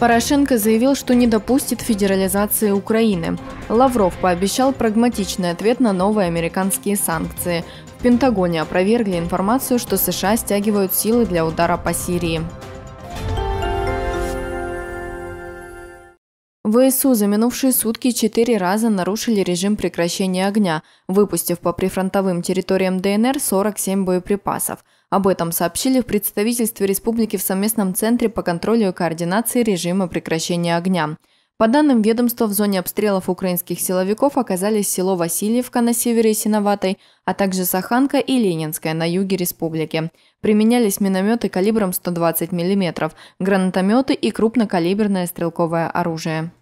Порошенко заявил, что не допустит федерализации Украины. Лавров пообещал прагматичный ответ на новые американские санкции. В Пентагоне опровергли информацию, что США стягивают силы для удара по Сирии. ВСУ за минувшие сутки четыре раза нарушили режим прекращения огня, выпустив по прифронтовым территориям ДНР 47 боеприпасов. Об этом сообщили в представительстве республики в совместном центре по контролю и координации режима прекращения огня. По данным ведомства, в зоне обстрелов украинских силовиков оказались село Васильевка на севере Синоватой, а также Саханка и Ленинская на юге республики. Применялись минометы калибром 120 мм, гранатометы и крупнокалиберное стрелковое оружие.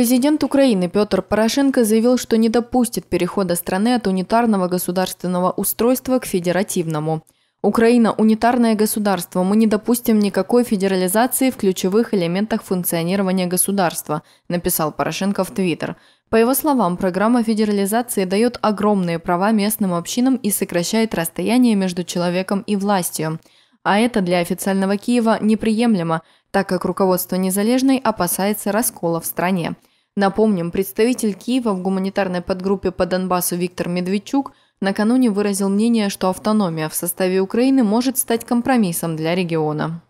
Президент Украины Петр Порошенко заявил, что не допустит перехода страны от унитарного государственного устройства к федеративному. Украина – унитарное государство. Мы не допустим никакой федерализации в ключевых элементах функционирования государства, написал Порошенко в Твиттер. По его словам, программа федерализации дает огромные права местным общинам и сокращает расстояние между человеком и властью. А это для официального Киева неприемлемо, так как руководство Незалежной опасается раскола в стране. Напомним, представитель Киева в гуманитарной подгруппе по Донбассу Виктор Медведчук накануне выразил мнение, что автономия в составе Украины может стать компромиссом для региона.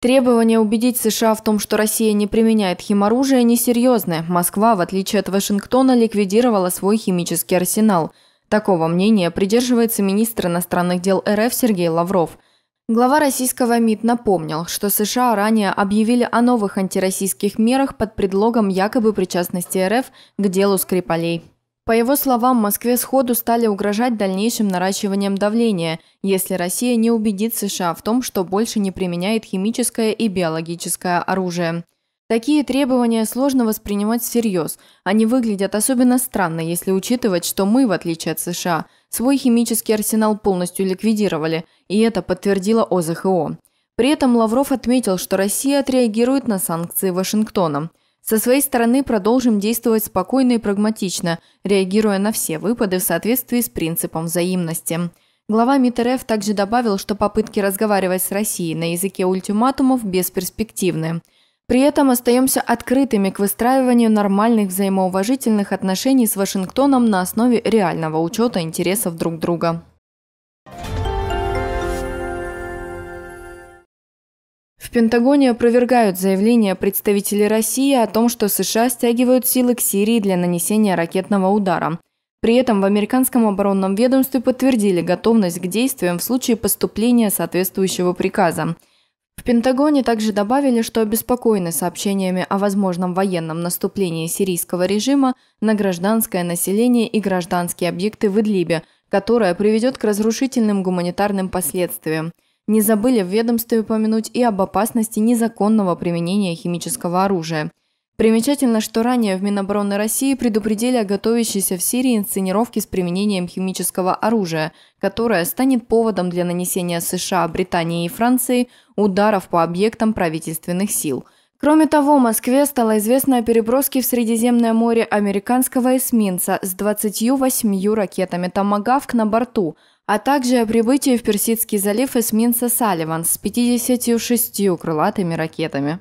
Требование убедить США в том, что Россия не применяет химоружие, несерьезное. Москва, в отличие от Вашингтона, ликвидировала свой химический арсенал. Такого мнения придерживается министр иностранных дел РФ Сергей Лавров – Глава российского МИД напомнил, что США ранее объявили о новых антироссийских мерах под предлогом якобы причастности РФ к делу Скрипалей. По его словам, Москве сходу стали угрожать дальнейшим наращиванием давления, если Россия не убедит США в том, что больше не применяет химическое и биологическое оружие. Такие требования сложно воспринимать всерьез. Они выглядят особенно странно, если учитывать, что мы, в отличие от США, свой химический арсенал полностью ликвидировали, и это подтвердило ОЗХО. При этом Лавров отметил, что Россия отреагирует на санкции Вашингтона. Со своей стороны продолжим действовать спокойно и прагматично, реагируя на все выпады в соответствии с принципом взаимности. Глава МИД РФ также добавил, что попытки разговаривать с Россией на языке ультиматумов бесперспективны. При этом остаемся открытыми к выстраиванию нормальных взаимоуважительных отношений с Вашингтоном на основе реального учета интересов друг друга. В Пентагоне опровергают заявление представителей России о том, что США стягивают силы к Сирии для нанесения ракетного удара. При этом в американском оборонном ведомстве подтвердили готовность к действиям в случае поступления соответствующего приказа – в Пентагоне также добавили, что обеспокоены сообщениями о возможном военном наступлении сирийского режима на гражданское население и гражданские объекты в Идлибе, которое приведет к разрушительным гуманитарным последствиям. Не забыли в ведомстве упомянуть и об опасности незаконного применения химического оружия – Примечательно, что ранее в Минобороны России предупредили о готовящейся в Сирии инсценировке с применением химического оружия, которое станет поводом для нанесения США, Британии и Франции ударов по объектам правительственных сил. Кроме того, Москве стало известно о переброске в Средиземное море американского эсминца с 28 ракетами «Томагавк» на борту, а также о прибытии в Персидский залив эсминца «Салливан» с 56 крылатыми ракетами.